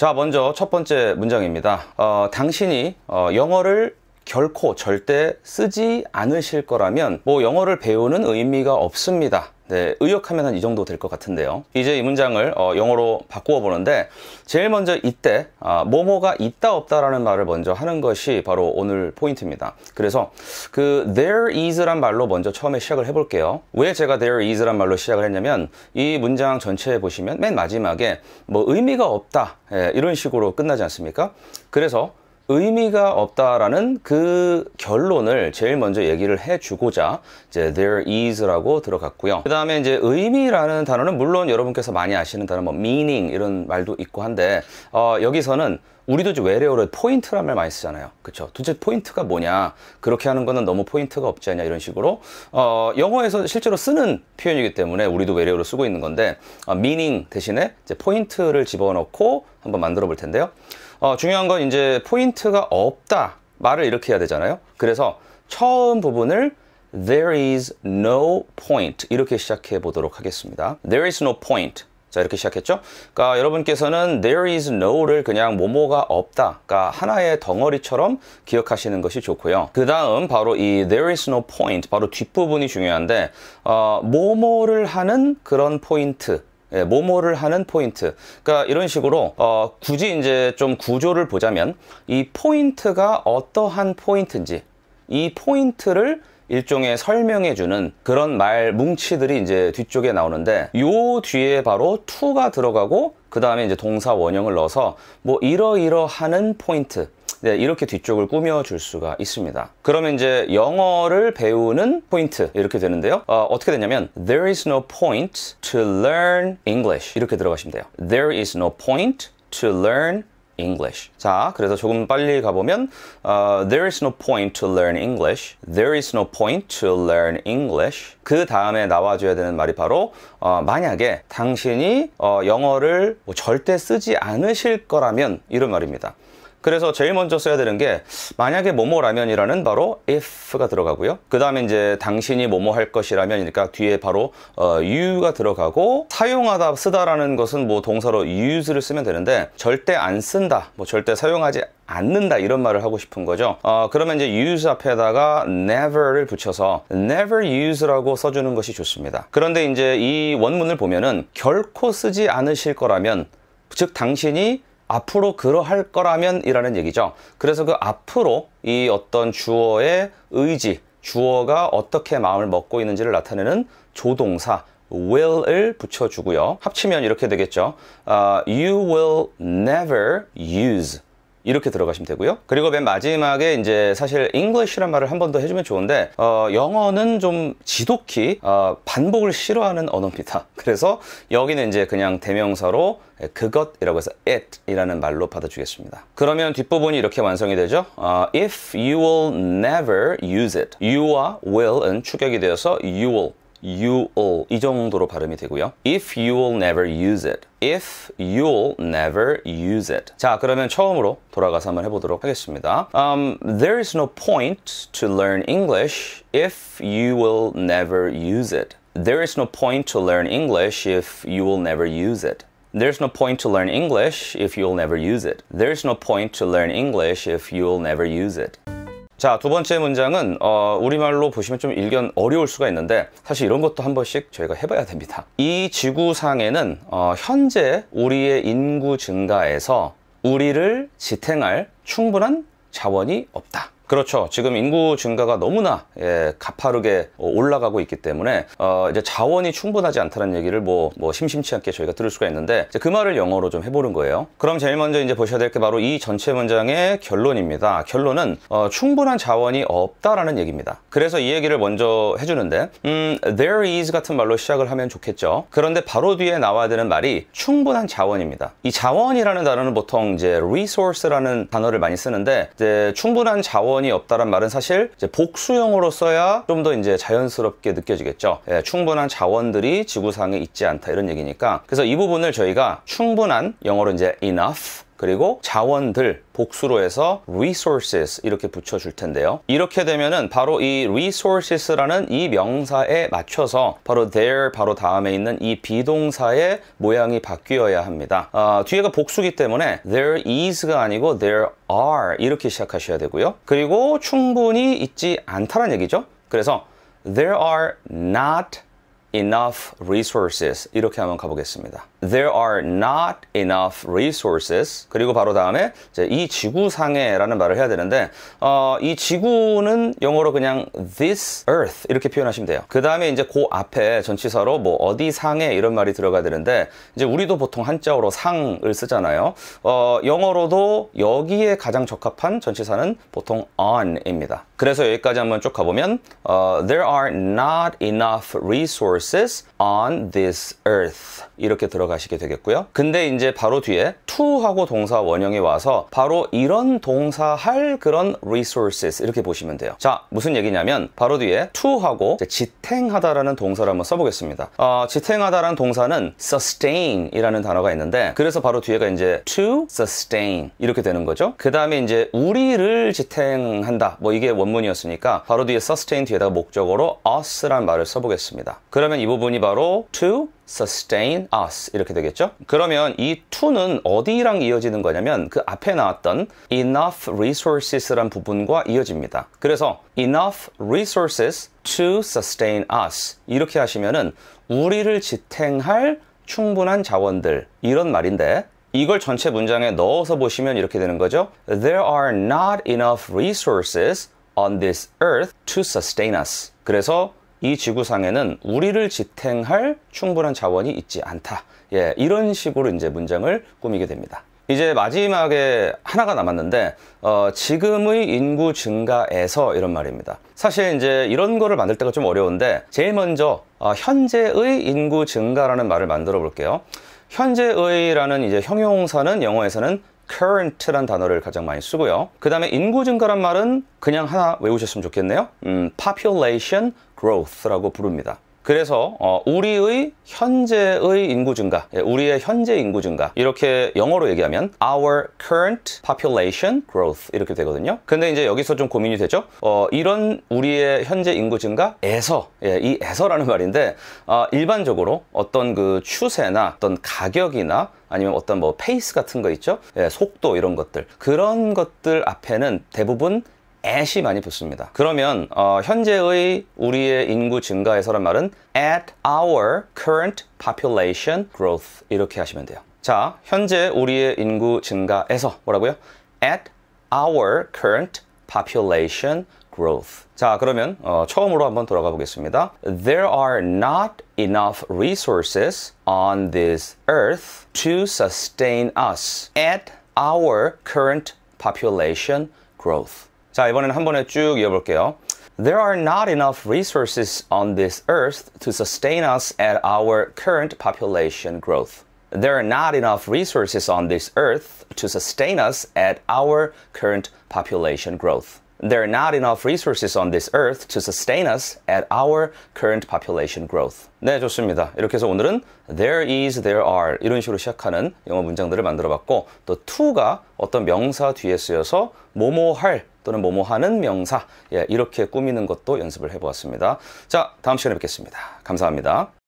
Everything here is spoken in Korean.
자 먼저 첫 번째 문장입니다 어, 당신이 어, 영어를 결코 절대 쓰지 않으실 거라면 뭐 영어를 배우는 의미가 없습니다. 네, 의역하면 한 이 정도 될 것 같은데요. 이제 이 문장을 어, 영어로 바꾸어 보는데 제일 먼저 이때 아, 뭐뭐가 있다 없다라는 말을 먼저 하는 것이 바로 오늘 포인트입니다. 그래서 그 there is란 말로 먼저 처음에 시작을 해볼게요. 왜 제가 there is란 말로 시작을 했냐면 이 문장 전체에 보시면 맨 마지막에 뭐 의미가 없다 예, 이런 식으로 끝나지 않습니까? 그래서 의미가 없다라는 그 결론을 제일 먼저 얘기를 해주고자 이제 there is라고 들어갔고요. 그 다음에 이제 의미라는 단어는 물론 여러분께서 많이 아시는 단어 뭐 meaning 이런 말도 있고 한데 어, 여기서는 우리도 이제 외래어로 포인트란 말 많이 쓰잖아요. 그렇죠? 도대체 포인트가 뭐냐? 그렇게 하는 거는 너무 포인트가 없지 않냐 이런 식으로 어, 영어에서 실제로 쓰는 표현이기 때문에 우리도 외래어로 쓰고 있는 건데 어, meaning 대신에 이제 포인트를 집어넣고 한번 만들어 볼 텐데요. 어, 중요한 건 이제 포인트가 없다 말을 이렇게 해야 되잖아요. 그래서 처음 부분을 There is no point 이렇게 시작해 보도록 하겠습니다. There is no point. 자 이렇게 시작했죠. 그러니까 여러분께서는 there is no를 그냥 모모가 없다. 그러니까 하나의 덩어리처럼 기억하시는 것이 좋고요. 그 다음 바로 이 there is no point 바로 뒷부분이 중요한데 어, 모모를 하는 그런 포인트 예, 뭐뭐를 하는 포인트 그러니까 이런 식으로 어, 굳이 이제 좀 구조를 보자면 이 포인트가 어떠한 포인트인지 이 포인트를 일종의 설명해주는 그런 말 뭉치들이 이제 뒤쪽에 나오는데 요 뒤에 바로 to가 들어가고 그 다음에 이제 동사 원형을 넣어서 뭐 이러이러하는 포인트 네, 이렇게 뒤쪽을 꾸며줄 수가 있습니다. 그러면 이제 영어를 배우는 포인트 이렇게 되는데요. 어, 떻게 되냐면 There is no point to learn English 이렇게 들어가시면 돼요. There is no point to learn English. 자, 그래서 조금 빨리 가보면 uh, There is no point to learn English. There is no point to learn English. 그 다음에 나와줘야 되는 말이 바로 어, 만약에 당신이 어, 영어를 뭐 절대 쓰지 않으실 거라면 이런 말입니다. 그래서 제일 먼저 써야 되는 게 만약에 뭐뭐라면이라는 바로 if가 들어가고요. 그 다음에 이제 당신이 뭐뭐 할 것이라면이니까 뒤에 바로 어, you가 들어가고 사용하다 쓰다라는 것은 뭐 동사로 use를 쓰면 되는데 절대 안 쓴다, 뭐 절대 사용하지 않는다 이런 말을 하고 싶은 거죠. 어, 그러면 이제 use 앞에다가 never를 붙여서 never use라고 써주는 것이 좋습니다. 그런데 이제 이 원문을 보면은 결코 쓰지 않으실 거라면 즉 당신이 앞으로 그러할 거라면 이라는 얘기죠. 그래서 그 앞으로 이 어떤 주어의 의지, 주어가 어떻게 마음을 먹고 있는지를 나타내는 조동사 will을 붙여주고요. 합치면 이렇게 되겠죠. Uh, you will never use 이렇게 들어가시면 되고요. 그리고 맨 마지막에 이제 사실 English란 말을 한 번 더 해주면 좋은데 어, 영어는 좀 지독히 어, 반복을 싫어하는 언어입니다. 그래서 여기는 이제 그냥 대명사로 그것이라고 해서 it이라는 말로 받아주겠습니다. 그러면 뒷부분이 이렇게 완성이 되죠. 어, if you will never use it. you와 will은 추격이 되어서 you will you'll 이 정도로 발음이 되고요. If you'll never use it. If you'll never use it. 자, 그러면 처음으로 돌아가서 한번 해보도록 하겠습니다. Um, there is no point to learn English if you will never use it. There is no point to learn English if you will never use it. There's no point to learn English if you'll never use it. There's no point to learn English if you'll never use it. 자, 두 번째 문장은 어, 우리말로 보시면 좀 일견 어려울 수가 있는데 사실 이런 것도 한 번씩 저희가 해봐야 됩니다. 이 지구상에는 어, 현재 우리의 인구 증가에서 우리를 지탱할 충분한 자원이 없다. 그렇죠. 지금 인구 증가가 너무나 예, 가파르게 올라가고 있기 때문에 어, 이제 자원이 충분하지 않다는 얘기를 뭐, 뭐 심심치 않게 저희가 들을 수가 있는데 그 말을 영어로 좀 해보는 거예요. 그럼 제일 먼저 이제 보셔야 될 게 바로 이 전체 문장의 결론입니다. 결론은 어, 충분한 자원이 없다라는 얘기입니다. 그래서 이 얘기를 먼저 해주는데 음, there is 같은 말로 시작을 하면 좋겠죠. 그런데 바로 뒤에 나와야 되는 말이 충분한 자원입니다. 이 자원이라는 단어는 보통 이제 resource라는 단어를 많이 쓰는데 이제 충분한 자원 조건이 없다란 말은 사실 복수용으로 써야 좀 더 이제 자연스럽게 느껴지겠죠. 예, 충분한 자원들이 지구상에 있지 않다 이런 얘기니까 그래서 이 부분을 저희가 충분한 영어로 이제 enough 그리고 자원들 복수로 해서 resources 이렇게 붙여줄 텐데요. 이렇게 되면은 바로 이 resources라는 이 명사에 맞춰서 바로 there 바로 다음에 있는 이 비동사의 모양이 바뀌어야 합니다. 어, 뒤에가 복수기 때문에 there is가 아니고 there are 이렇게 시작하셔야 되고요. 그리고 충분히 있지 않다는 라 얘기죠. 그래서 there are not enough resources 이렇게 한번 가보겠습니다. there are not enough resources. 그리고 바로 다음에 이 지구상에라는 말을 해야 되는데 어, 이 지구는 영어로 그냥 this earth 이렇게 표현하시면 돼요. 그 다음에 이제 그 앞에 전치사로 뭐 어디 상에 이런 말이 들어가야 되는데 이제 우리도 보통 한자어로 상을 쓰잖아요. 어, 영어로도 여기에 가장 적합한 전치사는 보통 on입니다. 그래서 여기까지 한번 쭉 가보면 어, there are not enough resources on this earth. 이렇게 들어가시게 되겠고요. 근데 이제 바로 뒤에 to하고 동사 원형이 와서 바로 이런 동사 할 그런 resources 이렇게 보시면 돼요. 자, 무슨 얘기냐면 바로 뒤에 to하고 지탱하다라는 동사를 한번 써보겠습니다. 어, 지탱하다라는 동사는 sustain이라는 단어가 있는데 그래서 바로 뒤에가 이제 to sustain 이렇게 되는 거죠. 그 다음에 이제 우리를 지탱한다. 뭐 이게 원문이었으니까 바로 뒤에 sustain 뒤에다가 목적으로 us란 말을 써보겠습니다. 그러면 이 부분이 바로 to sustain us 이렇게 되겠죠? 그러면 이 to는 어디랑 이어지는 거냐면 그 앞에 나왔던 enough resources란 부분과 이어집니다. 그래서 enough resources to sustain us 이렇게 하시면은 우리를 지탱할 충분한 자원들 이런 말인데 이걸 전체 문장에 넣어서 보시면 이렇게 되는 거죠. There are not enough resources on this earth to sustain us. 그래서 이 지구상에는 우리를 지탱할 충분한 자원이 있지 않다. 예, 이런 식으로 이제 문장을 꾸미게 됩니다. 이제 마지막에 하나가 남았는데 어, 지금의 인구 증가에서 이런 말입니다. 사실 이제 이런 거를 만들 때가 좀 어려운데 제일 먼저 어, 현재의 인구 증가라는 말을 만들어 볼게요. 현재의라는 이제 형용사는 영어에서는 current란 단어를 가장 많이 쓰고요. 그 다음에 인구 증가란 말은 그냥 하나 외우셨으면 좋겠네요. 음, population growth라고 부릅니다. 그래서 어, 우리의 현재의 인구 증가, 예, 우리의 현재 인구 증가 이렇게 영어로 얘기하면 our current population growth 이렇게 되거든요. 근데 이제 여기서 좀 고민이 되죠. 어, 이런 우리의 현재 인구 증가에서 예, 이 에서라는 말인데 어, 일반적으로 어떤 그 추세나 어떤 가격이나 아니면 어떤 뭐 페이스 같은 거 있죠? 예, 속도 이런 것들 그런 것들 앞에는 대부분 at이 많이 붙습니다. 그러면 어, 현재의 우리의 인구 증가에서란 말은 at our current population growth 이렇게 하시면 돼요. 자, 현재 우리의 인구 증가에서 뭐라고요? at our current population growth. 자, 그러면 어, 처음으로 한번 돌아가 보겠습니다. There are not enough resources on this earth to sustain us at our current population growth. 자, 이번엔 한 번에 쭉 이어볼게요. There are not enough resources on this earth to sustain us at our current population growth. There are not enough resources on this earth to sustain us at our current population growth. there are not enough resources on this earth to sustain us at our current population growth. 네, 좋습니다. 이렇게 해서 오늘은 there is, there are 이런 식으로 시작하는 영어 문장들을 만들어 봤고 또 to가 어떤 명사 뒤에 쓰여서 뭐뭐 할 또는 뭐뭐 하는 명사 예, 이렇게 꾸미는 것도 연습을 해 보았습니다. 자, 다음 시간에 뵙겠습니다. 감사합니다.